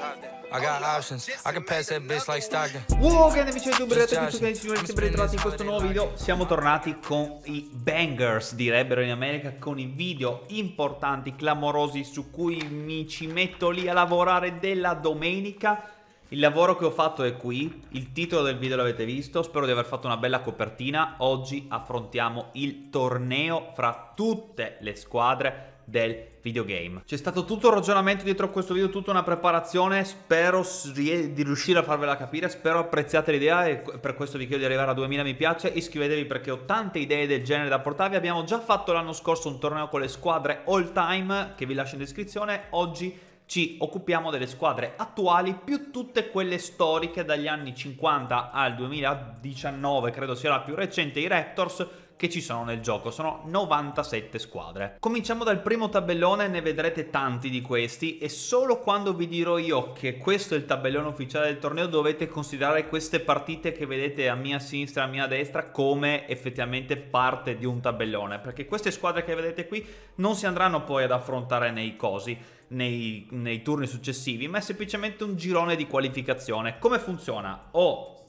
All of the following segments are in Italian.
I got options. I can pass that bitch like Stockton. Wow, grande amici YouTube, ragazzi, tutti signori, sempre ritrovati in questo nuovo video. Siamo tornati con i bangers, direbbero in America, con i video importanti, clamorosi, su cui mi ci metto lì a lavorare della domenica. Il lavoro che ho fatto è qui, il titolo del video l'avete visto, spero di aver fatto una bella copertina. Oggi affrontiamo il torneo fra tutte le squadre del videogame. C'è stato tutto un ragionamento dietro a questo video, tutta una preparazione, spero di riuscire a farvela capire, spero apprezziate l'idea e per questo vi chiedo di arrivare a 2000 mi piace, iscrivetevi perché ho tante idee del genere da portarvi, abbiamo già fatto l'anno scorso un torneo con le squadre all time che vi lascio in descrizione, oggi ci occupiamo delle squadre attuali più tutte quelle storiche dagli anni 50 al 2019, credo sia la più recente, i Raptors, che ci sono nel gioco, sono 97 squadre. Cominciamo dal primo tabellone, ne vedrete tanti di questi e solo quando vi dirò io che questo è il tabellone ufficiale del torneo dovete considerare queste partite che vedete a mia sinistra e a mia destra come effettivamente parte di un tabellone, perché queste squadre che vedete qui non si andranno poi ad affrontare nei cosi. Nei, nei turni successivi ma è semplicemente un girone di qualificazione come funziona o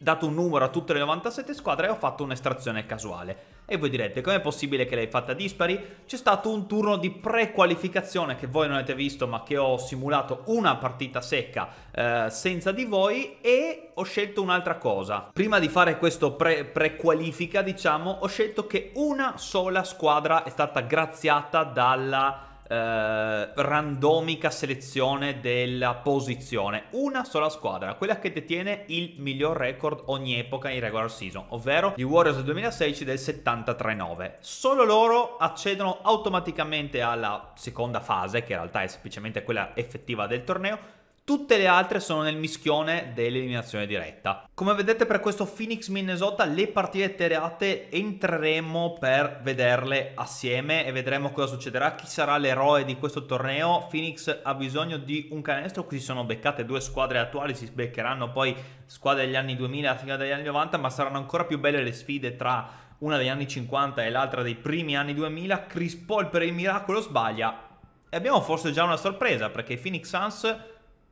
dato un numero a tutte le 97 squadre e ho fatto un'estrazione casuale. E voi direte, com'è possibile che l'hai fatta dispari? C'è stato un turno di pre-qualificazione che voi non avete visto ma che ho simulato una partita secca eh, senza di voi e ho scelto un'altra cosa. Prima di fare questo pre-qualifica, diciamo, ho scelto che una sola squadra è stata graziata dalla eh, randomica selezione della posizione. Una sola squadra, quella che detiene il miglior record ogni epoca in regular season, ovvero i Warriors del 2016 del 73-9. Solo loro accedono automaticamente alla seconda fase, che in realtà è semplicemente quella effettiva del torneo, Tutte le altre sono nel mischione dell'eliminazione diretta. Come vedete per questo Phoenix Minnesota le partite terate entreremo per vederle assieme e vedremo cosa succederà, chi sarà l'eroe di questo torneo. Phoenix ha bisogno di un canestro, qui si sono beccate due squadre attuali, si beccheranno poi squadre degli anni 2000 fino agli anni 90, ma saranno ancora più belle le sfide tra una degli anni 50 e l'altra dei primi anni 2000. Chris Paul per il miracolo sbaglia e abbiamo forse già una sorpresa perché i Phoenix Suns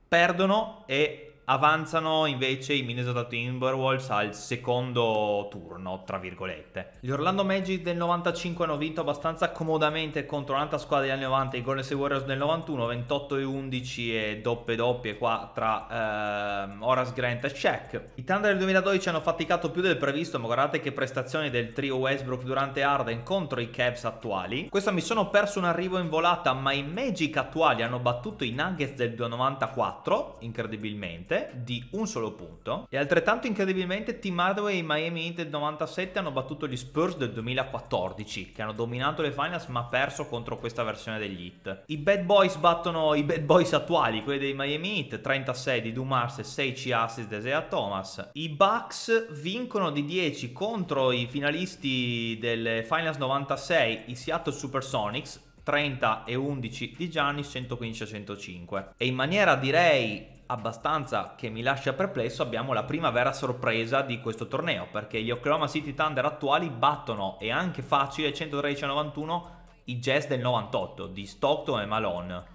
perdono e Avanzano invece i Minnesota Timberwolves al secondo turno, tra virgolette. Gli Orlando Magic del 95 hanno vinto abbastanza comodamente contro un'altra squadra degli anni 90, i Golden State Warriors del 91, 28 e 11 e doppie doppie qua tra ehm, Horace Grant e Shaq. I Thunder del 2012 hanno faticato più del previsto, ma guardate che prestazioni del trio Westbrook durante Arden contro i Cavs attuali. Questa mi sono perso un arrivo in volata, ma i Magic attuali hanno battuto i Nuggets del 94, incredibilmente vincente di un solo punto e altrettanto incredibilmente Team Hardaway e i Miami Heat del 97 hanno battuto gli Spurs del 2014 che hanno dominato le finals ma perso contro questa versione degli Heat. I Bad Boys battono i Bad Boys attuali, quelli dei Miami Heat, 36 di Dumas e 6 assist di Isaiah Thomas. I Bucks vincono di 10 contro i finalisti delle finals 96, i Seattle Supersonics, 30 e 11 di Giannis, 115 a 105. E in maniera direi abbastanza che mi lascia perplesso abbiamo la prima vera sorpresa di questo torneo perché gli Oklahoma City Thunder attuali battono e anche facile 113-91 i Jazz del 98 di Stockton e Malone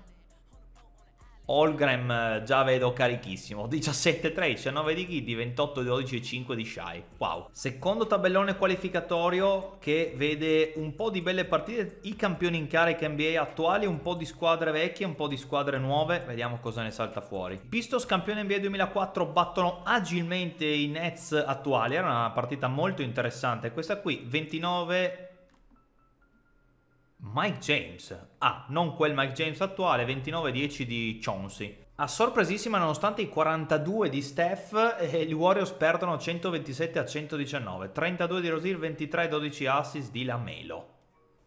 Holgram eh, già vedo carichissimo, 17-3, 19 di Ghidi, 28-12 5 di Shai, wow. Secondo tabellone qualificatorio che vede un po' di belle partite, i campioni in carica NBA attuali, un po' di squadre vecchie, un po' di squadre nuove, vediamo cosa ne salta fuori. Pistos campione NBA 2004 battono agilmente i Nets attuali, era una partita molto interessante questa qui, 29 Mike James. Ah, non quel Mike James attuale, 29-10 di Chauncey. A sorpresissima, nonostante i 42 di Steph, eh, gli Warriors perdono 127 a 119. 32 di Rosir, 23-12 assist di Lamelo.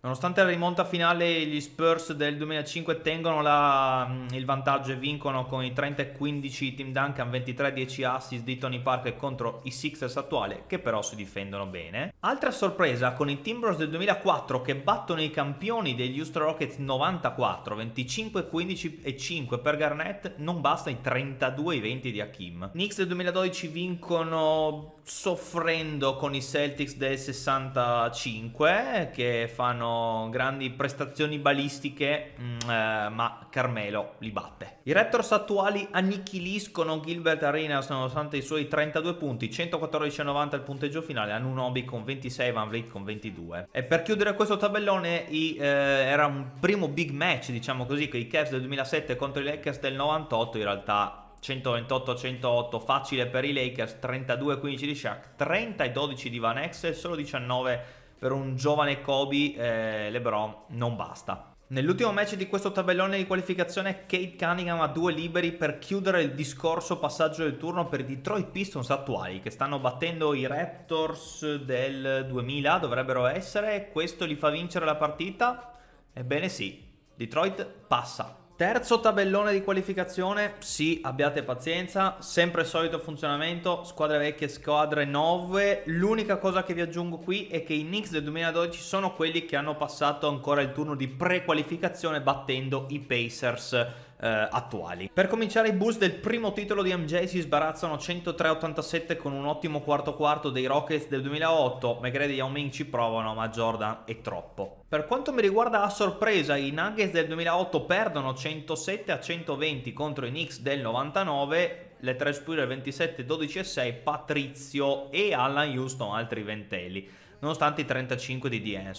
Nonostante la rimonta finale, gli Spurs del 2005 tengono la, mm, il vantaggio e vincono con i 30-15 Team Duncan, 23-10 assist di Tony Parker contro i Sixers attuali, che però si difendono bene. Altra sorpresa con i Timbers del 2004 che battono i campioni degli Houston Rockets 94, 25-15 e 5 per Garnett, non basta i 32-20 di Hakim. Knicks del 2012 vincono soffrendo con i Celtics del 65 che fanno grandi prestazioni balistiche, mh, mm, eh, ma Carmelo li batte. I Raptors attuali annichiliscono Gilbert Arenas nonostante i suoi 32 punti, 114-90 il punteggio finale, Anunobi con 26, Van Vliet con 22. E per chiudere questo tabellone i, eh, era un primo big match, diciamo così, con i Cavs del 2007 contro i Lakers del 98, in realtà 128-108 facile per i Lakers, 32-15 di Shaq, 30-12 di Van Exel, solo 19 per un giovane Kobe eh, LeBron non basta. Nell'ultimo match di questo tabellone di qualificazione Kate Cunningham ha due liberi per chiudere il discorso passaggio del turno per i Detroit Pistons attuali che stanno battendo i Raptors del 2000 dovrebbero essere questo li fa vincere la partita? Ebbene sì, Detroit passa Terzo tabellone di qualificazione, sì, abbiate pazienza, sempre il solito funzionamento, squadre vecchie, squadre nuove. L'unica cosa che vi aggiungo qui è che i Knicks del 2012 sono quelli che hanno passato ancora il turno di pre-qualificazione battendo i Pacers eh, attuali. Per cominciare i boost del primo titolo di MJ si sbarazzano 103-87 con un ottimo quarto quarto dei Rockets del 2008, McGrady e Yao Ming ci provano ma Jordan è troppo. Per quanto mi riguarda a sorpresa i Nuggets del 2008 perdono 107 120 contro i Knicks del 99, le 3 Spurs 27, 12 6, Patrizio e Alan Houston altri ventelli nonostante i 35 di The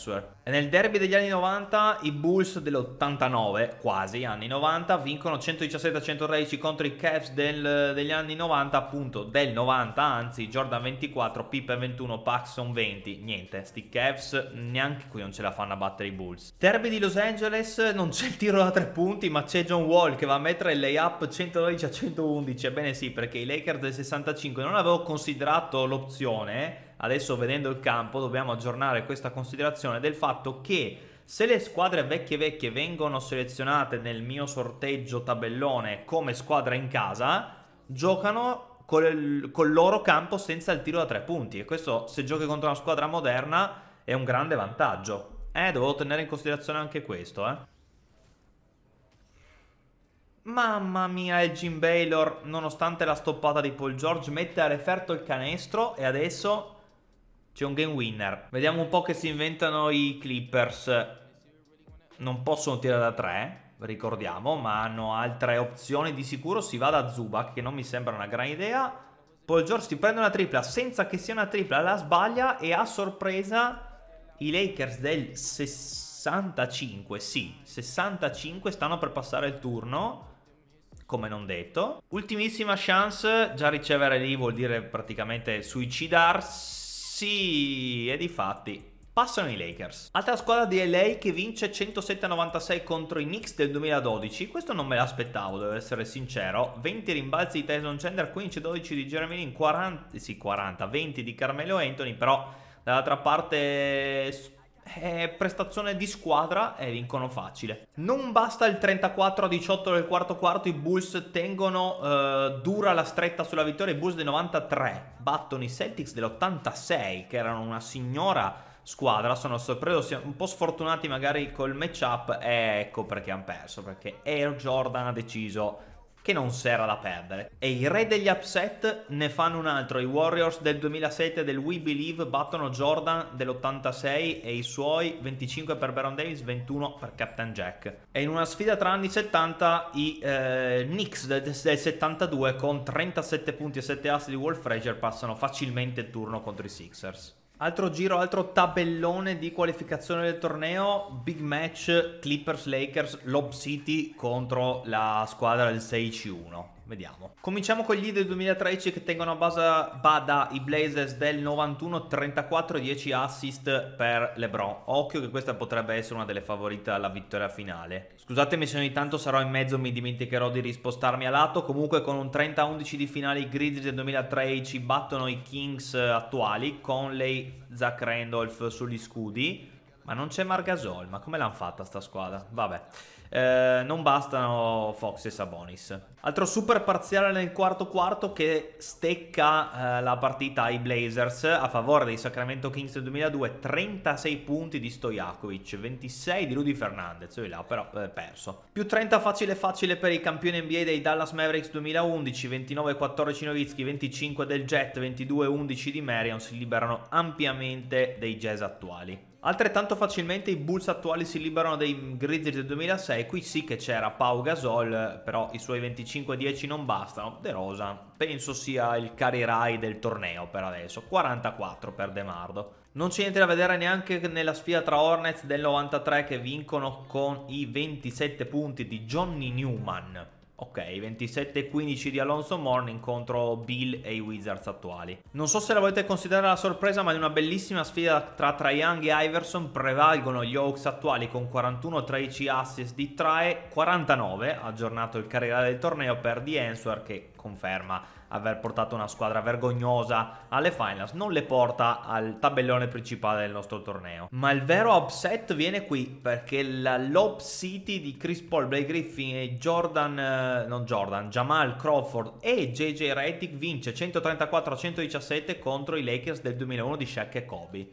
E nel derby degli anni 90 i Bulls dell'89, quasi anni 90, vincono 117 a 113 contro i Cavs del, degli anni 90, appunto del 90, anzi Jordan 24, Pippen 21, Paxson 20, niente, sti Cavs neanche qui non ce la fanno a battere i Bulls. Derby di Los Angeles, non c'è il tiro da tre punti, ma c'è John Wall che va a mettere il layup 112 a 111, ebbene sì, perché i Lakers del 65 non avevo considerato l'opzione adesso vedendo il campo dobbiamo aggiornare questa considerazione del fatto che se le squadre vecchie vecchie vengono selezionate nel mio sorteggio tabellone come squadra in casa, giocano col, col loro campo senza il tiro da tre punti e questo se giochi contro una squadra moderna è un grande vantaggio. Eh, dovevo tenere in considerazione anche questo, eh. Mamma mia, il Jim Baylor, nonostante la stoppata di Paul George, mette a referto il canestro e adesso c'è un game winner. Vediamo un po' che si inventano i Clippers. Non possono tirare da tre, ricordiamo, ma hanno altre opzioni di sicuro. Si va da Zubac, che non mi sembra una gran idea. Paul George si prende una tripla senza che sia una tripla, la sbaglia e a sorpresa i Lakers del 65, sì, 65 stanno per passare il turno, come non detto. Ultimissima chance, già ricevere lì vuol dire praticamente suicidarsi sì, e di fatti. Passano i Lakers. Altra squadra di LA che vince 107-96 contro i Knicks del 2012. Questo non me l'aspettavo, devo essere sincero. 20 rimbalzi di Tyson Chandler, 15-12 di Jeremy Lin, 40, sì, 40, 20 di Carmelo Anthony, però dall'altra parte è eh, prestazione di squadra e eh, vincono facile. Non basta il 34 a 18 del quarto quarto, i Bulls tengono eh, dura la stretta sulla vittoria, i Bulls del 93 battono i Celtics dell'86 che erano una signora squadra, sono sorpreso, un po' sfortunati magari col matchup e eh, ecco perché hanno perso, perché Air Jordan ha deciso che non s'era da perdere. E i re degli upset ne fanno un altro, i Warriors del 2007 del We Believe battono Jordan dell'86 e i suoi 25 per Baron Davis, 21 per Captain Jack. E in una sfida tra anni 70 i eh, Knicks del, del 72 con 37 punti e 7 assi di Wolf Frazier passano facilmente il turno contro i Sixers. Altro giro, altro tabellone di qualificazione del torneo, big match Clippers-Lakers, Lob City contro la squadra del 6-1 vediamo. Cominciamo con gli del 2013 che tengono a base bada i Blazers del 91, 34, 10 assist per LeBron. Occhio che questa potrebbe essere una delle favorite alla vittoria finale. Scusatemi se ogni tanto sarò in mezzo, mi dimenticherò di rispostarmi a lato. Comunque con un 30-11 di finale i Grizzlies del 2013 battono i Kings attuali, con lei Zach Randolph sugli scudi. Ma non c'è Margasol, ma come l'hanno fatta sta squadra? Vabbè. Eh, non bastano Fox e Sabonis. Altro super parziale nel quarto quarto che stecca eh, la partita ai Blazers a favore dei Sacramento Kings del 2002, 36 punti di Stojakovic, 26 di Rudy Fernandez, lui l'ha però eh, perso. Più 30 facile facile per i campioni NBA dei Dallas Mavericks 2011, 29-14 Novitsky, 25 del Jet, 22-11 di Marion si liberano ampiamente dei jazz attuali. Altrettanto facilmente i Bulls attuali si liberano dei Grizzlies del 2006, qui sì che c'era Pau Gasol, però i suoi 25-10 non bastano. De Rosa penso sia il carry carirai del torneo per adesso, 44 per De Mardo. Non c'è niente da vedere neanche nella sfida tra Hornets del 93 che vincono con i 27 punti di Johnny Newman. Ok, 27-15 di Alonso Morning contro Bill e i Wizards attuali. Non so se la volete considerare la sorpresa, ma in una bellissima sfida tra Trae Young e Iverson prevalgono gli Hawks attuali con 41-13 assist di Trae, 49 aggiornato il carriera del torneo per The Answer che conferma aver portato una squadra vergognosa alle finals non le porta al tabellone principale del nostro torneo. Ma il vero upset viene qui perché la Lob City di Chris Paul, Blake Griffin e Jordan, eh, non Jordan, Jamal Crawford e JJ Redick vince 134 117 contro i Lakers del 2001 di Shaq e Kobe.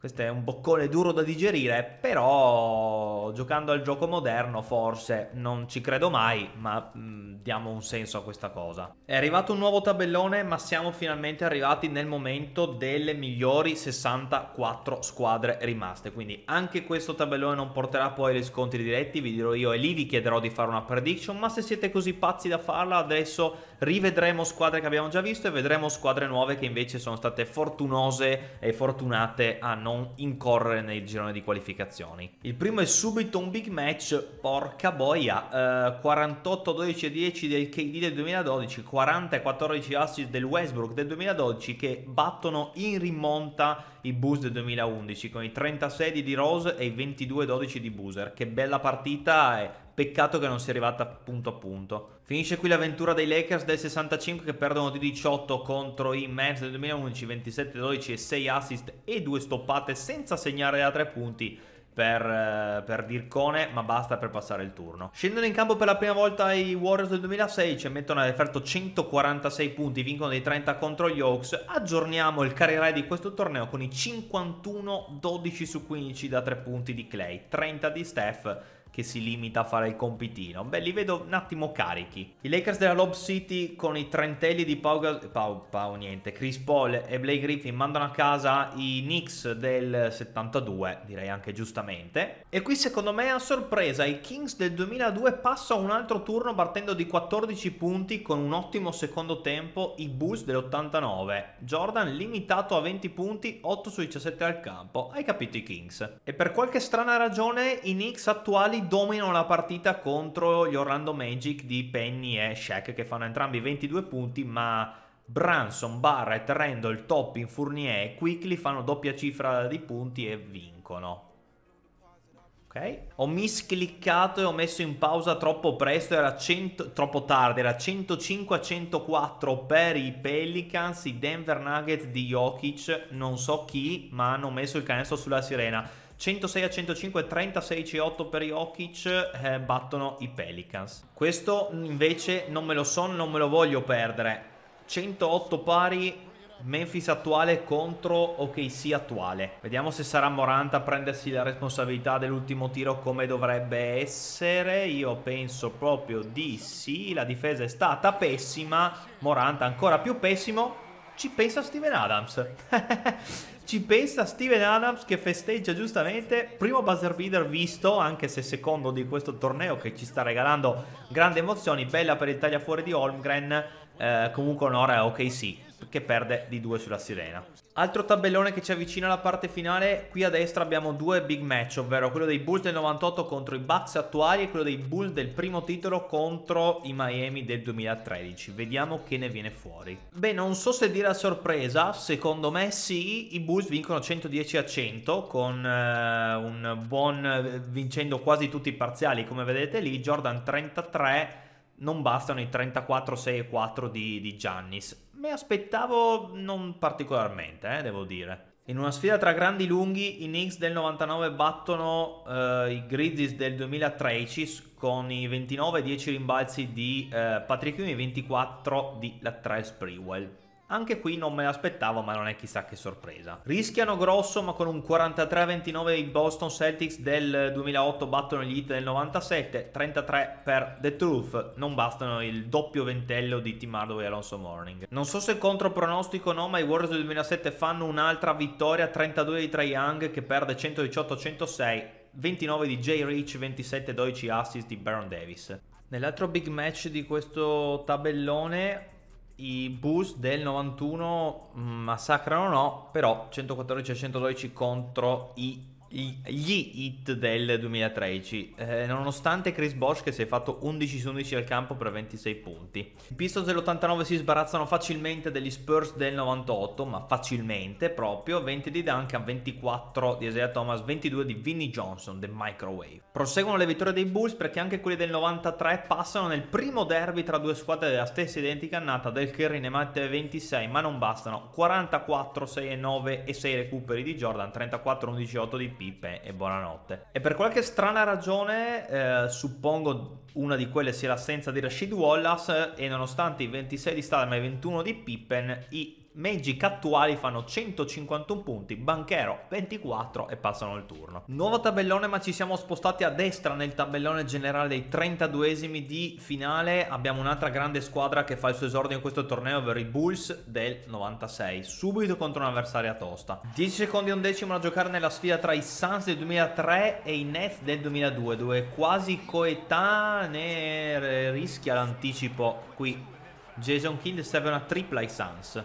Questo è un boccone duro da digerire, però giocando al gioco moderno forse non ci credo mai, ma mh, mm, diamo un senso a questa cosa. È arrivato un nuovo tabellone, ma siamo finalmente arrivati nel momento delle migliori 64 squadre rimaste, quindi anche questo tabellone non porterà poi riscontri diretti, vi dirò io e lì vi chiederò di fare una prediction, ma se siete così pazzi da farla adesso rivedremo squadre che abbiamo già visto e vedremo squadre nuove che invece sono state fortunose e fortunate a non non incorrere nel girone di qualificazioni. Il primo è subito un big match, porca boia, eh, 48 12 10 del KD del 2012, 40 14 assist del Westbrook del 2012 che battono in rimonta i Bulls del 2011 con i 36 di Rose e i 22 12 di Boozer. Che bella partita e peccato che non sia arrivata punto a punto. Finisce qui l'avventura dei Lakers del 65 che perdono di 18 contro i Mavs del 2011, 27-12 e 6 assist e 2 stoppate senza segnare da 3 punti per, eh, per Dircone, ma basta per passare il turno. Scendono in campo per la prima volta i Warriors del 2006, ci cioè mettono ad effetto 146 punti, vincono dei 30 contro gli Hawks. Aggiorniamo il carriere di questo torneo con i 51-12 su 15 da 3 punti di Clay, 30 di Steph che si limita a fare il compitino. Beh, li vedo un attimo carichi. I Lakers della Lob City con i trentelli di Pau, Pau, Pau niente, Chris Paul e Blake Griffin mandano a casa i Knicks del 72, direi anche giustamente. E qui secondo me a sorpresa i Kings del 2002 passano un altro turno partendo di 14 punti con un ottimo secondo tempo i Bulls dell'89. Jordan limitato a 20 punti, 8 su 17 al campo. Hai capito i Kings? E per qualche strana ragione i Knicks attuali quali dominano la partita contro gli Orlando Magic di Penny e Shaq che fanno entrambi 22 punti ma Branson, Barrett, Randall, Toppin, Fournier e Quickly fanno doppia cifra di punti e vincono. Ok? Ho miscliccato e ho messo in pausa troppo presto, era 100, troppo tardi, era 105 a 104 per i Pelicans, i Denver Nuggets di Jokic, non so chi, ma hanno messo il canestro sulla sirena. 106 a 105, 36 C8 per Jokic, eh, battono i Pelicans. Questo invece non me lo so, non me lo voglio perdere. 108 pari Memphis attuale contro OKC attuale. Vediamo se sarà Moranta a prendersi la responsabilità dell'ultimo tiro come dovrebbe essere. Io penso proprio di sì. La difesa è stata pessima. Moranta ancora più pessimo. Ci pensa Steven Adams. Ci pensa Steven Adams che festeggia giustamente, primo buzzer beater visto, anche se secondo di questo torneo che ci sta regalando grandi emozioni, bella per il fuori di Holmgren, eh, comunque onore ok sì che perde di 2 sulla sirena. Altro tabellone che ci avvicina alla parte finale, qui a destra abbiamo due big match, ovvero quello dei Bulls del 98 contro i Bucks attuali e quello dei Bulls del primo titolo contro i Miami del 2013. Vediamo che ne viene fuori. Beh, non so se dire a sorpresa, secondo me sì, i Bulls vincono 110 a 100 con eh, un buon eh, vincendo quasi tutti i parziali, come vedete lì, Jordan 33 non bastano i 34 6 e 4 di, di Giannis mi aspettavo non particolarmente, eh, devo dire. In una sfida tra grandi lunghi, i Knicks del 99 battono eh, i Grizzlies del 2013 con i 29-10 rimbalzi di eh, Patrick Hume e 24 di Latrell Sprewell. Anche qui non me l'aspettavo, ma non è chissà che sorpresa. Rischiano grosso, ma con un 43-29 i Boston Celtics del 2008 battono gli Heat del 97, 33 per The Truth. Non bastano il doppio ventello di Tim Hardaway e Alonso Morning. Non so se contro pronostico o no, ma i Warriors del 2007 fanno un'altra vittoria, 32 di Trae Young che perde 118-106. 29 di Jay Rich, 27-12 assist di Baron Davis. Nell'altro big match di questo tabellone i boost del 91 mm, massacrano no, però 114 e 112 contro i gli hit del 2013, eh, nonostante Chris Bosch che si è fatto 11 su 11 al campo per 26 punti. I Pistons dell'89 si sbarazzano facilmente degli Spurs del 98, ma facilmente proprio, 20 di Duncan, 24 di Isaiah Thomas, 22 di Vinnie Johnson, The Microwave. Proseguono le vittorie dei Bulls perché anche quelli del 93 passano nel primo derby tra due squadre della stessa identica annata, del Curry ne mette 26, ma non bastano, 44, 6 e 9 e 6 recuperi di Jordan, 34, 11 8 di pippe e buonanotte. E per qualche strana ragione, eh, suppongo una di quelle sia l'assenza di Rashid Wallace e nonostante i 26 di Stadam e i 21 di Pippen, i Magic attuali fanno 151 punti, Banchero 24 e passano il turno. Nuovo tabellone ma ci siamo spostati a destra nel tabellone generale dei 32esimi di finale. Abbiamo un'altra grande squadra che fa il suo esordio in questo torneo, ovvero i Bulls del 96, subito contro un'avversaria tosta. 10 secondi e un decimo da giocare nella sfida tra i Suns del 2003 e i Nets del 2002, dove quasi coetanee rischia l'anticipo qui Jason Kidd serve una tripla ai Suns.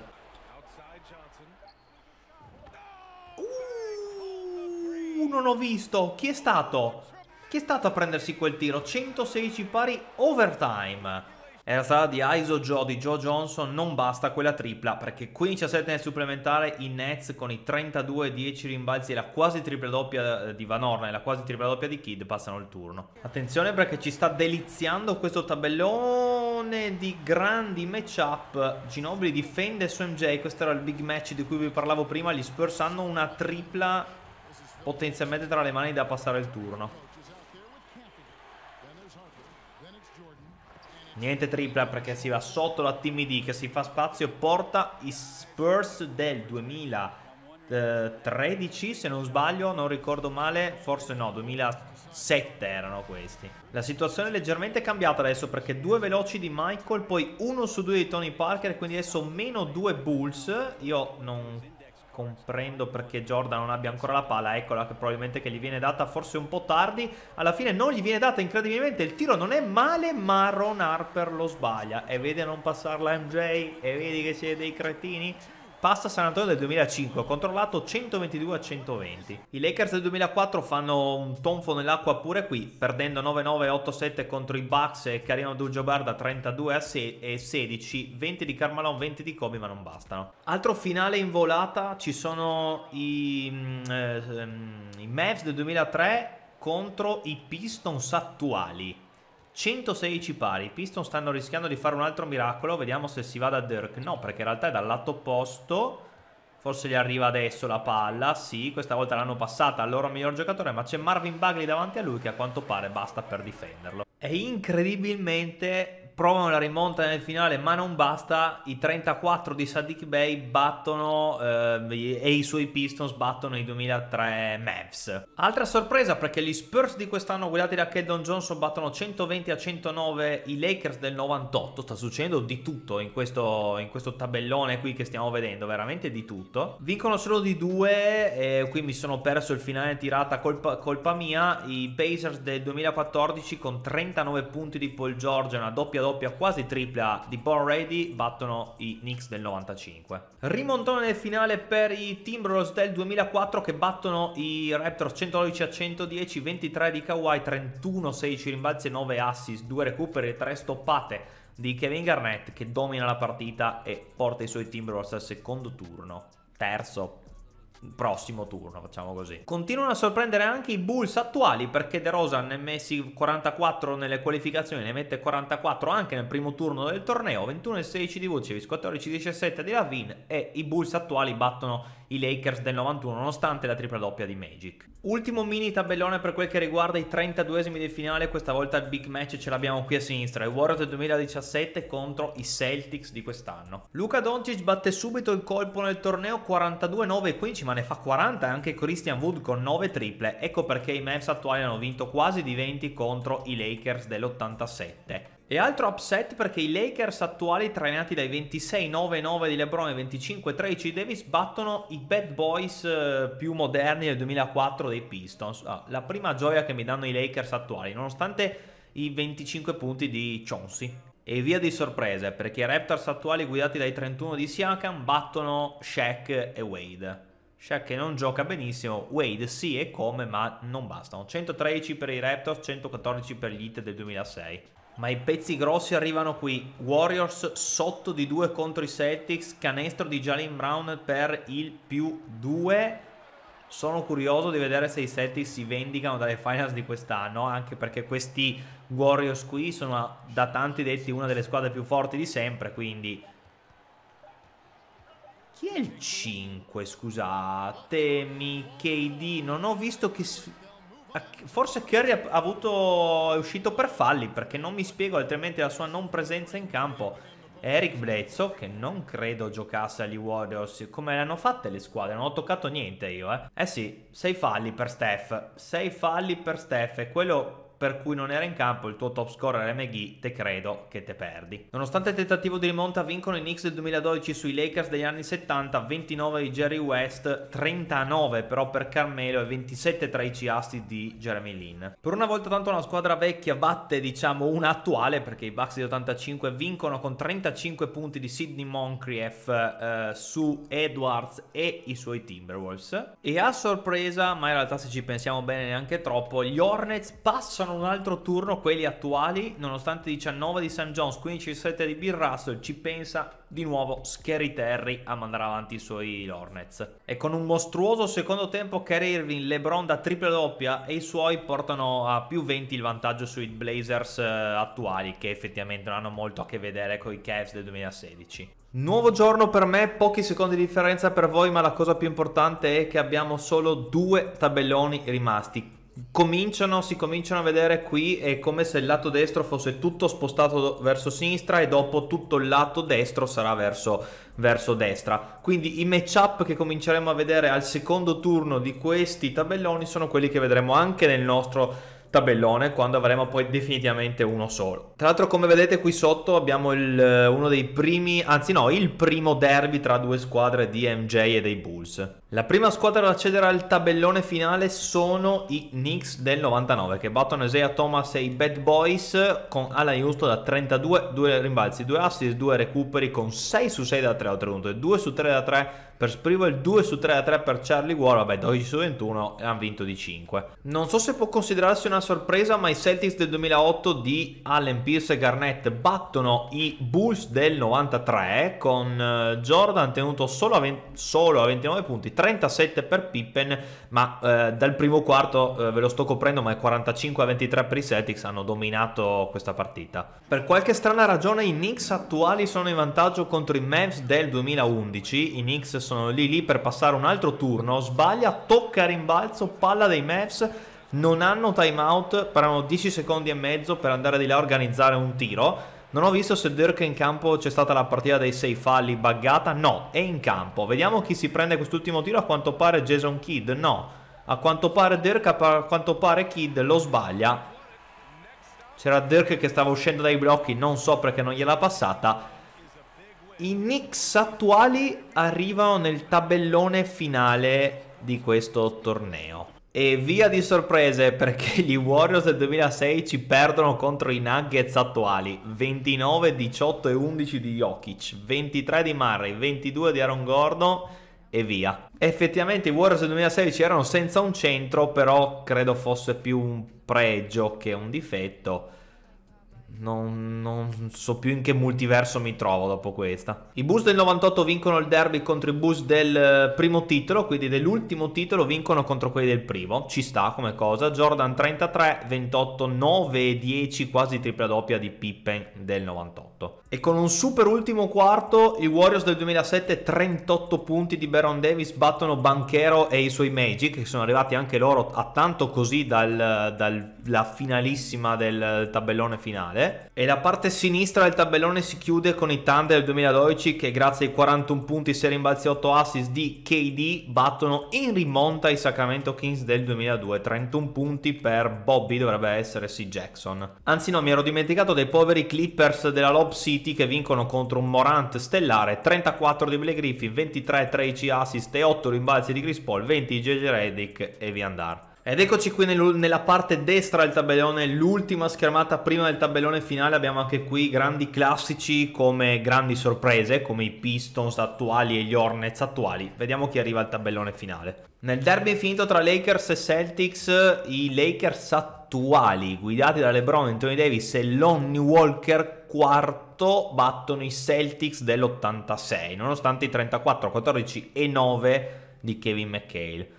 uno non ho visto. Chi è stato? Chi è stato a prendersi quel tiro? 116 pari overtime. Era stata di Iso Joe di Joe Johnson, non basta quella tripla perché 15 a 7 nel supplementare i Nets con i 32-10 rimbalzi e la quasi tripla doppia eh, di Van Horn e la quasi tripla doppia di Kid passano il turno. Attenzione perché ci sta deliziando questo tabellone di grandi matchup. Ginobili difende su MJ, questo era il big match di cui vi parlavo prima, gli Spurs hanno una tripla potenzialmente tra le mani da passare il turno. Niente tripla perché si va sotto la Team ID che si fa spazio, porta i Spurs del 2013 se non sbaglio, non ricordo male, forse no, 2007 erano questi. La situazione è leggermente cambiata adesso perché due veloci di Michael, poi uno su due di Tony Parker, quindi adesso meno due Bulls, io non comprendo perché Jordan non abbia ancora la pala, eccola che probabilmente che gli viene data forse un po' tardi, alla fine non gli viene data incredibilmente, il tiro non è male ma Ron Harper lo sbaglia e vede non passarla MJ e vedi che siete dei cretini? passa San Antonio del 2005, controllato 122 a 120. I Lakers del 2004 fanno un tonfo nell'acqua pure qui, perdendo 9-9-8-7 contro i Bucks e Carino Abdul-Jabbar da 32 a 16, 20 di Carmelon, 20 di Kobe, ma non bastano. Altro finale in volata ci sono i, mm, eh, ehm, i Mavs del 2003 contro i Pistons attuali 116 pari, i Pistons stanno rischiando di fare un altro miracolo, vediamo se si va da Dirk, no perché in realtà è dal lato opposto, forse gli arriva adesso la palla, sì questa volta l'hanno passata al loro miglior giocatore ma c'è Marvin Bagley davanti a lui che a quanto pare basta per difenderlo. E incredibilmente provano la rimonta nel finale ma non basta, i 34 di Sadiq Bay battono eh, e i suoi Pistons battono i 2003 Mavs. Altra sorpresa perché gli Spurs di quest'anno guidati da Keldon Johnson battono 120 a 109 i Lakers del 98, sta succedendo di tutto in questo, in questo tabellone qui che stiamo vedendo, veramente di tutto. Vincono solo di due e qui mi sono perso il finale tirata colpa, colpa mia, i Pacers del 2014 con 39 punti di Paul George, una doppia doppia, quasi tripla di Born Ready, battono i Knicks del 95. Rimontone nel finale per i Timberwolves del 2004 che battono i Raptors 112 a 110, 23 di Kawhi, 31, 16 rimbalzi, 9 assist, 2 recuperi e 3 stoppate di Kevin Garnett che domina la partita e porta i suoi Timberwolves al secondo turno, terzo prossimo turno, facciamo così. Continuano a sorprendere anche i Bulls attuali perché De Rosa ne ha messi 44 nelle qualificazioni, ne mette 44 anche nel primo turno del torneo, 21 e 16 di Vucevic, 14 e 17 di Lavin e i Bulls attuali battono i Lakers del 91, nonostante la tripla doppia di Magic. Ultimo mini tabellone per quel che riguarda i 32esimi di finale, questa volta il big match ce l'abbiamo qui a sinistra, i Warriors del 2017 contro i Celtics di quest'anno. Luca Doncic batte subito il colpo nel torneo 42-9-15, ma ne fa 40 anche Christian Wood con 9 triple, ecco perché i Mavs attuali hanno vinto quasi di 20 contro i Lakers dell'87. E altro upset perché i Lakers attuali, trainati dai 26-9-9 di LeBron e 25-13 di Davis, battono i bad boys eh, più moderni del 2004 dei Pistons. Ah, la prima gioia che mi danno i Lakers attuali, nonostante i 25 punti di Chauncey. E via di sorprese, perché i Raptors attuali, guidati dai 31 di Siakam, battono Shaq e Wade. Shaq che non gioca benissimo, Wade sì e come, ma non bastano. 113 per i Raptors, 114 per gli Heat del 2006 ma i pezzi grossi arrivano qui. Warriors sotto di 2 contro i Celtics, canestro di Jalen Brown per il più 2. Sono curioso di vedere se i Celtics si vendicano dalle finals di quest'anno, anche perché questi Warriors qui sono da tanti detti una delle squadre più forti di sempre, quindi... Chi è il 5? Scusate, KD, non ho visto che Forse Curry ha avuto, è uscito per falli perché non mi spiego altrimenti la sua non presenza in campo. Eric Bledsoe, che non credo giocasse agli Warriors, come le hanno fatte le squadre, non ho toccato niente io, eh. Eh sì, sei falli per Steph, sei falli per Steph e quello per cui non era in campo il tuo top scorer MG, te credo che te perdi. Nonostante il tentativo di rimonta vincono i Knicks del 2012 sui Lakers degli anni 70, 29 di Jerry West, 39 però per Carmelo e 27 tra i ciasti di Jeremy Lin. Per una volta tanto una squadra vecchia batte diciamo una attuale perché i Bucks di 85 vincono con 35 punti di Sidney Moncrief eh, su Edwards e i suoi Timberwolves e a sorpresa, ma in realtà se ci pensiamo bene neanche troppo, gli Hornets passano passano un altro turno quelli attuali, nonostante 19 di Sam Jones, 15 7 di Bill Russell, ci pensa di nuovo Scary Terry a mandare avanti i suoi Hornets. E con un mostruoso secondo tempo Kerry Irving, LeBron da triple doppia e i suoi portano a più 20 il vantaggio sui Blazers eh, attuali, che effettivamente non hanno molto a che vedere con i Cavs del 2016. Nuovo giorno per me, pochi secondi di differenza per voi, ma la cosa più importante è che abbiamo solo due tabelloni rimasti cominciano, si cominciano a vedere qui è come se il lato destro fosse tutto spostato verso sinistra e dopo tutto il lato destro sarà verso, verso destra. Quindi i matchup che cominceremo a vedere al secondo turno di questi tabelloni sono quelli che vedremo anche nel nostro tabellone quando avremo poi definitivamente uno solo. Tra l'altro come vedete qui sotto abbiamo il, uno dei primi, anzi no, il primo derby tra due squadre di MJ e dei Bulls. La prima squadra ad accedere al tabellone finale sono i Knicks del 99 che battono Isaiah Thomas e i Bad Boys con Alan Houston da 32, 2 rimbalzi, 2 assist, 2 recuperi con 6 su 6 da 3 ottenuto 3 2 su 3 da 3 per Sprivo e 2 su 3 da 3 per Charlie Wall, vabbè 12 su 21 hanno vinto di 5. Non so se può considerarsi una sorpresa ma i Celtics del 2008 di Allen Pierce e Garnett battono i Bulls del 93 con eh, Jordan tenuto solo a, 20, solo a 29 punti, 3 37 per Pippen, ma eh, dal primo quarto eh, ve lo sto coprendo, ma è 45 a 23 per i Celtics, hanno dominato questa partita. Per qualche strana ragione i Knicks attuali sono in vantaggio contro i Mavs del 2011, i Knicks sono lì lì per passare un altro turno, sbaglia, tocca a rimbalzo, palla dei Mavs, non hanno time out, però 10 secondi e mezzo per andare di là a organizzare un tiro non ho visto se Dirk è in campo, c'è stata la partita dei sei falli buggata. No, è in campo. Vediamo chi si prende quest'ultimo tiro. A quanto pare Jason Kidd, no. A quanto pare Dirk, a quanto pare Kidd lo sbaglia. C'era Dirk che stava uscendo dai blocchi, non so perché non gliela passata. I Knicks attuali arrivano nel tabellone finale di questo torneo e via di sorprese perché gli Warriors del 2006 ci perdono contro i Nuggets attuali 29, 18 e 11 di Jokic, 23 di Murray, 22 di Aaron Gordon e via. Effettivamente i Warriors del 2016 erano senza un centro, però credo fosse più un pregio che un difetto non, non, so più in che multiverso mi trovo dopo questa. I Bulls del 98 vincono il derby contro i Bulls del eh, primo titolo, quindi dell'ultimo titolo vincono contro quelli del primo. Ci sta come cosa. Jordan 33, 28, 9 e 10, quasi tripla doppia di Pippen del 98. 28. E con un super ultimo quarto, i Warriors del 2007, 38 punti di Baron Davis, battono Banchero e i suoi Magic, che sono arrivati anche loro a tanto così dalla dal, finalissima del tabellone finale. E la parte sinistra del tabellone si chiude con i Thunder del 2012, che grazie ai 41 punti, 6 rimbalzi, 8 assist di KD, battono in rimonta i Sacramento Kings del 2002, 31 punti per Bobby, dovrebbe essere C. Jackson. Anzi no, mi ero dimenticato dei poveri Clippers della lotta Lob City che vincono contro un Morant stellare, 34 di Blake Griffin, 23 13 assist e 8 rimbalzi di Chris Paul, 20 JJ Redick e Viandar. Ed eccoci qui nella parte destra del tabellone, l'ultima schermata prima del tabellone finale, abbiamo anche qui grandi classici come grandi sorprese, come i Pistons attuali e gli Hornets attuali. Vediamo chi arriva al tabellone finale. Nel derby finito tra Lakers e Celtics, i Lakers attuali attuali guidati da LeBron, Anthony Davis e Lonnie Walker quarto battono i Celtics dell'86 nonostante i 34, 14 e 9 di Kevin McHale.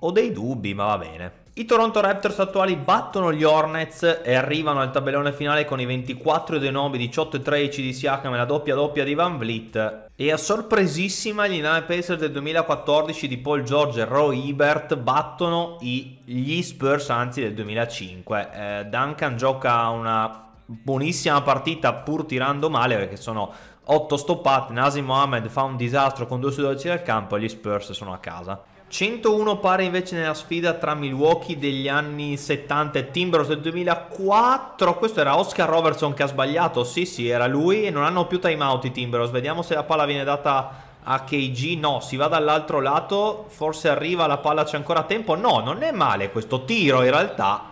Ho dei dubbi ma va bene. I Toronto Raptors attuali battono gli Hornets e arrivano al tabellone finale con i 24 dei 9, 18 e 13 di Siakam e la doppia doppia di Van Vliet. E a sorpresissima gli Indiana Pacers del 2014 di Paul George e Roy Ebert battono i, gli Spurs anzi del 2005. Eh, Duncan gioca una buonissima partita pur tirando male perché sono 8 stoppate, Nasim Mohamed fa un disastro con 2 su 12 dal campo e gli Spurs sono a casa. 101 pare invece nella sfida tra Milwaukee degli anni 70 e Timbros del 2004. Questo era Oscar Robertson che ha sbagliato. Sì, sì, era lui. E non hanno più timeout i Timbros. Vediamo se la palla viene data a KG. No, si va dall'altro lato. Forse arriva la palla, c'è ancora tempo. No, non è male questo tiro in realtà.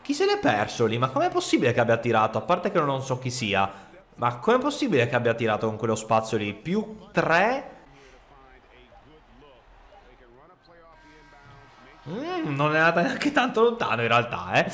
Chi se l'è perso lì? Ma com'è possibile che abbia tirato? A parte che non so chi sia. Ma com'è possibile che abbia tirato con quello spazio lì? Più 3 Mm, non è andata neanche tanto lontano in realtà, eh.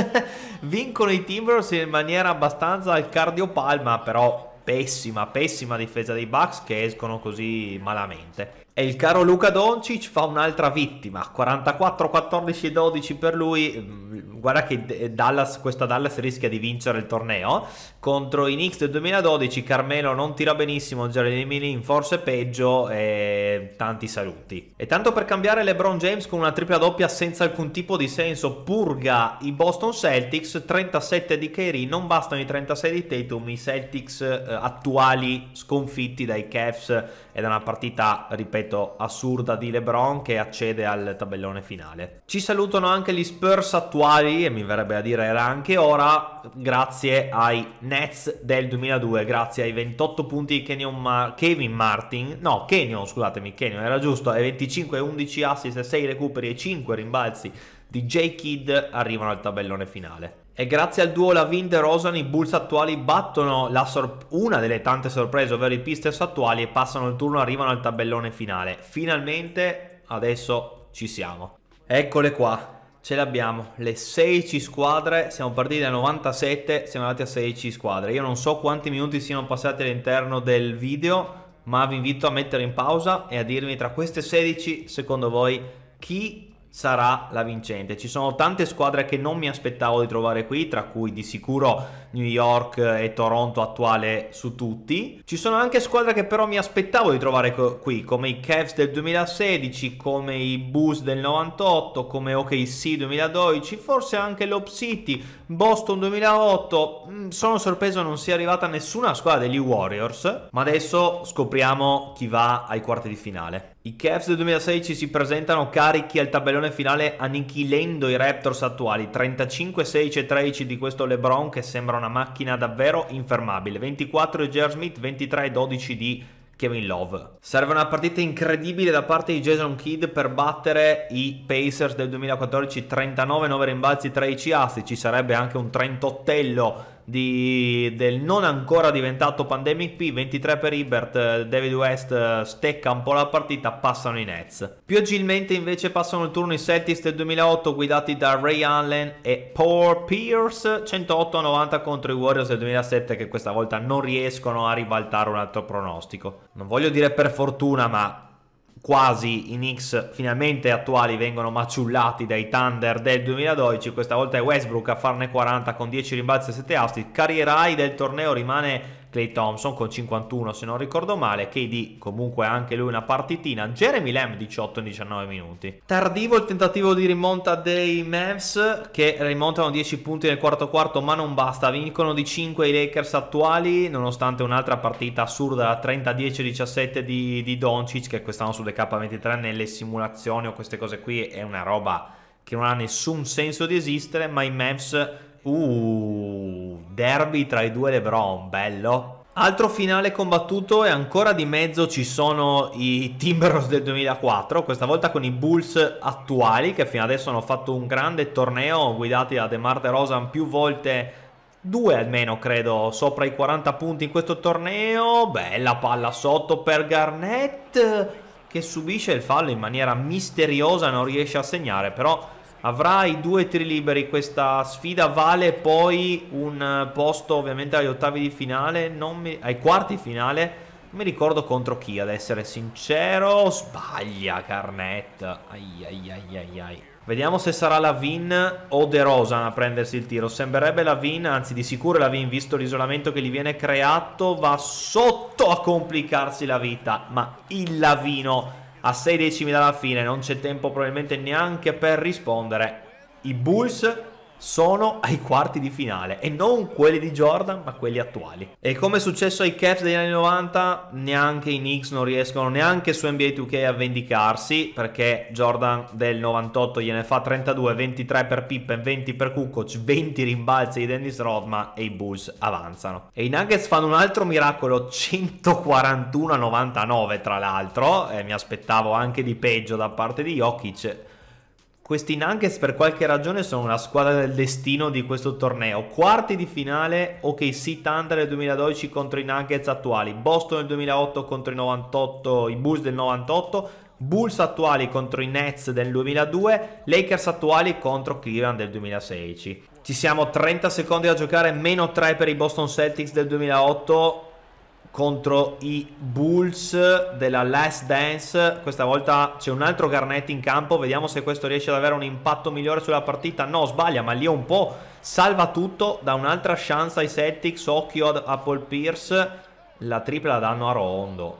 Vincono i Timbers in maniera abbastanza al cardiopalma, però pessima, pessima difesa dei Bucks che escono così malamente. E il caro Luca Doncic fa un'altra vittima, 44, 14 e 12 per lui. Mm, guarda che Dallas, questa Dallas rischia di vincere il torneo. Contro i Knicks del 2012 Carmelo non tira benissimo, Jeremy Lin forse peggio e tanti saluti. E tanto per cambiare LeBron James con una tripla doppia senza alcun tipo di senso, purga i Boston Celtics, 37 di Kyrie, non bastano i 36 di Tatum, i Celtics eh, attuali sconfitti dai Cavs ed è una partita, ripeto, assurda di LeBron che accede al tabellone finale. Ci salutano anche gli Spurs attuali, e mi verrebbe a dire era anche ora, grazie ai Nets del 2002, grazie ai 28 punti di Kenyon Mar Kevin Martin, no, Kenyon, scusatemi, Kenyon era giusto, ai 25 11 assist, 6 recuperi e 5 rimbalzi di J. Kidd arrivano al tabellone finale. E grazie al duo Lavin e Rosan i Bulls attuali battono sor- una delle tante sorprese, ovvero i Pistons attuali, e passano il turno, arrivano al tabellone finale. Finalmente, adesso ci siamo. Eccole qua, ce l'abbiamo, le 16 squadre, siamo partiti da 97, siamo andati a 16 squadre. Io non so quanti minuti siano passati all'interno del video, ma vi invito a mettere in pausa e a dirmi tra queste 16, secondo voi, chi sarà la vincente. Ci sono tante squadre che non mi aspettavo di trovare qui, tra cui di sicuro New York e Toronto attuale su tutti. Ci sono anche squadre che però mi aspettavo di trovare co- qui, come i Cavs del 2016, come i Bulls del 98, come OKC 2012, forse anche l'Op City, Boston 2008. Mm, sono sorpreso non sia arrivata nessuna squadra degli Warriors, ma adesso scopriamo chi va ai quarti di finale. I Cavs del 2016 si presentano carichi al tabellone finale annichilendo i Raptors attuali, 35, 16 e 13 di questo LeBron che sembra una macchina davvero infermabile, 24 di J.R. Smith, 23 e 12 di Kevin Love. Serve una partita incredibile da parte di Jason Kidd per battere i Pacers del 2014, 39, 9 rimbalzi, 13 assi, ci sarebbe anche un 38ello di, del non ancora diventato Pandemic P, 23 per Ibert, eh, David West eh, stecca un po' la partita, passano i Nets. Più agilmente invece passano il turno i Celtics del 2008 guidati da Ray Allen e Paul Pierce, 108-90 contro i Warriors del 2007 che questa volta non riescono a ribaltare un altro pronostico. Non voglio dire per fortuna ma quasi i Knicks finalmente attuali vengono maciullati dai Thunder del 2012, questa volta è Westbrook a farne 40 con 10 rimbalzi e 7 asti, carrierai del torneo rimane Clay Thompson con 51 se non ricordo male, KD comunque anche lui una partitina, Jeremy Lamb 18 in 19 minuti. Tardivo il tentativo di rimonta dei Mavs che rimontano 10 punti nel quarto quarto ma non basta, vincono di 5 i Lakers attuali nonostante un'altra partita assurda 30-10-17 di, di Doncic che quest'anno sulle K23 nelle simulazioni o queste cose qui è una roba che non ha nessun senso di esistere ma i Mavs Uh, derby tra i due LeBron, bello. Altro finale combattuto e ancora di mezzo ci sono i Timberwolves del 2004, questa volta con i Bulls attuali che fino adesso hanno fatto un grande torneo guidati da DeMar DeRozan più volte, due almeno credo, sopra i 40 punti in questo torneo. Bella palla sotto per Garnett che subisce il fallo in maniera misteriosa, non riesce a segnare, però avrà i due tiri liberi. Questa sfida vale poi un posto ovviamente agli ottavi di finale, mi... ai quarti di finale. Non mi ricordo contro chi, ad essere sincero. Sbaglia Carnet. Ai ai ai ai ai. Vediamo se sarà la Vin o De Rosa a prendersi il tiro. Sembrerebbe la Vin, anzi di sicuro la Vin, visto l'isolamento che gli viene creato, va sotto a complicarsi la vita. Ma il Lavino a 6 decimi dalla fine, non c'è tempo probabilmente neanche per rispondere. I Bulls sono ai quarti di finale e non quelli di Jordan ma quelli attuali e come è successo ai Cavs degli anni 90 neanche i Knicks non riescono neanche su NBA 2K a vendicarsi perché Jordan del 98 gliene fa 32 23 per Pippen 20 per Kukoc 20 rimbalzi di Dennis Rodman e i Bulls avanzano e i Nuggets fanno un altro miracolo 141 99 tra l'altro e mi aspettavo anche di peggio da parte di Jokic questi Nuggets per qualche ragione sono la squadra del destino di questo torneo. Quarti di finale, ok, OKC Thunder nel 2012 contro i Nuggets attuali, Boston nel 2008 contro i, 98, i Bulls del 98, Bulls attuali contro i Nets del 2002, Lakers attuali contro Cleveland del 2016. Ci siamo 30 secondi da giocare, meno 3 per i Boston Celtics del 2008, contro i Bulls della Last Dance. Questa volta c'è un altro Garnett in campo, vediamo se questo riesce ad avere un impatto migliore sulla partita. No, sbaglia, ma lì è un po' salva tutto, dà un'altra chance ai Celtics, occhio a Paul Pierce, la tripla danno a Rondo.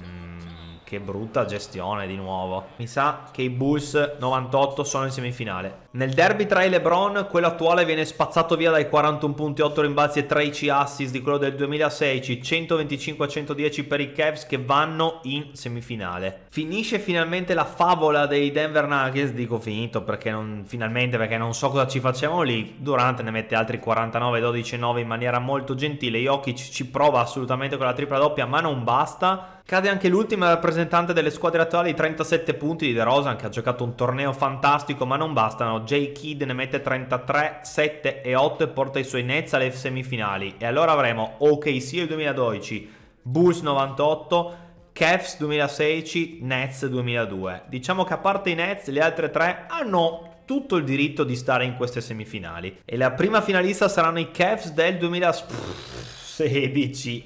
Mm, che brutta gestione di nuovo. Mi sa che i Bulls 98 sono in semifinale. Nel derby tra i LeBron, quello attuale viene spazzato via dai 41 punti, 8 rimbalzi e 13 assist di quello del 2016, 125-110 per i Cavs che vanno in semifinale. Finisce finalmente la favola dei Denver Nuggets, dico finito perché non, finalmente perché non so cosa ci facciamo lì, Durante ne mette altri 49, 12 9 in maniera molto gentile, Jokic ci prova assolutamente con la tripla doppia ma non basta. Cade anche l'ultima rappresentante delle squadre attuali, 37 punti di De Rosa, che ha giocato un torneo fantastico ma non bastano Milano, Kidd ne mette 33, 7 e 8 e porta i suoi Nets alle semifinali. E allora avremo OKC del 2012, Bulls 98, Cavs 2016, Nets 2002. Diciamo che a parte i Nets, le altre tre hanno tutto il diritto di stare in queste semifinali. E la prima finalista saranno i Cavs del 2016.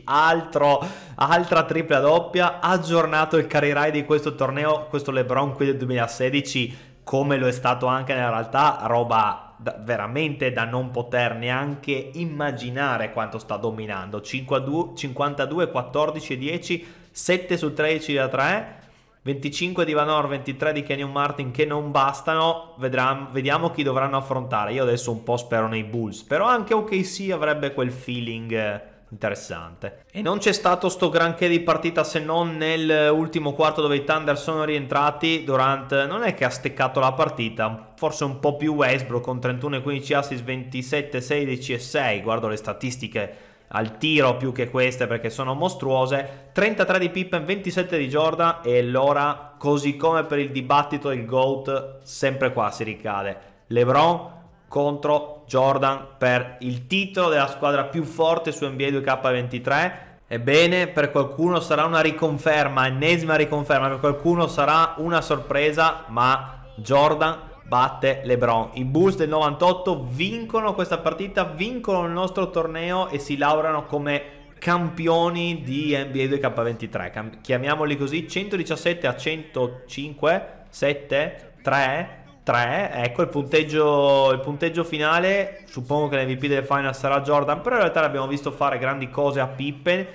Altro, altra tripla doppia. Aggiornato il career high di questo torneo, questo LeBron qui del 2016 come lo è stato anche nella realtà, roba da, veramente da non poter neanche immaginare quanto sta dominando. 52, 52 14 10, 7 su 13 da 3. 25 di Vanor, 23 di Kenyon Martin che non bastano, vedrà, vediamo chi dovranno affrontare. Io adesso un po' spero nei Bulls, però anche OKC avrebbe quel feeling eh, interessante. E non c'è stato sto granché di partita se non nell'ultimo quarto dove i Thunder sono rientrati. Durant non è che ha steccato la partita, forse un po' più Westbrook con 31 e 15 assist, 27 16 e 6. Guardo le statistiche al tiro più che queste perché sono mostruose 33 di Pippen, 27 di Jordan e allora così come per il dibattito il GOAT sempre qua si ricade LeBron contro Jordan per il titolo della squadra più forte su NBA 2K23. Ebbene, per qualcuno sarà una riconferma, ennesima riconferma, per qualcuno sarà una sorpresa, ma Jordan batte LeBron. I Bulls del 98 vincono questa partita, vincono il nostro torneo e si laureano come campioni di NBA 2K23. Chiamiamoli così, 117 a 105, 7, 3 3, ecco il punteggio, il punteggio finale, suppongo che l'MVP delle final sarà Jordan, però in realtà l'abbiamo visto fare grandi cose a Pippen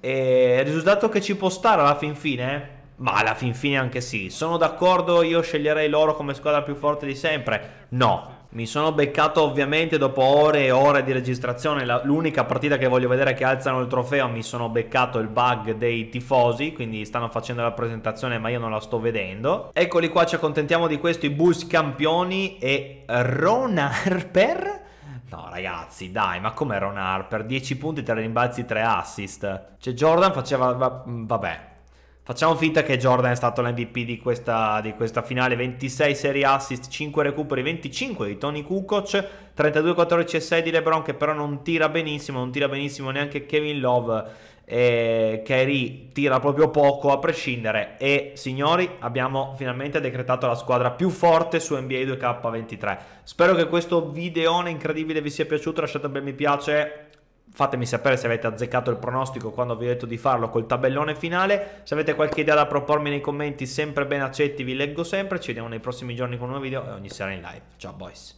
e il risultato che ci può stare alla fin fine, ma alla fin fine anche sì, sono d'accordo io sceglierei loro come squadra più forte di sempre? No, mi sono beccato ovviamente dopo ore e ore di registrazione, la, l'unica partita che voglio vedere che alzano il trofeo, mi sono beccato il bug dei tifosi, quindi stanno facendo la presentazione ma io non la sto vedendo. Eccoli qua, ci accontentiamo di questo, i Bulls campioni e Ron Harper... No ragazzi, dai, ma com'è Ron Harper? 10 punti, 3 rimbalzi, 3 assist. Cioè Jordan faceva... vabbè, Facciamo finta che Jordan è stato l'MVP di questa, di questa finale, 26 serie assist, 5 recuperi, 25 di Tony Kukoc, 32, 14 e 6 di LeBron che però non tira benissimo, non tira benissimo neanche Kevin Love, e Kyrie tira proprio poco a prescindere e signori abbiamo finalmente decretato la squadra più forte su NBA 2K23. Spero che questo videone incredibile vi sia piaciuto, lasciate un bel mi piace fatemi sapere se avete azzeccato il pronostico quando vi ho detto di farlo col tabellone finale. Se avete qualche idea da propormi nei commenti, sempre ben accetti, vi leggo sempre. Ci vediamo nei prossimi giorni con un nuovo video e ogni sera in live. Ciao boys!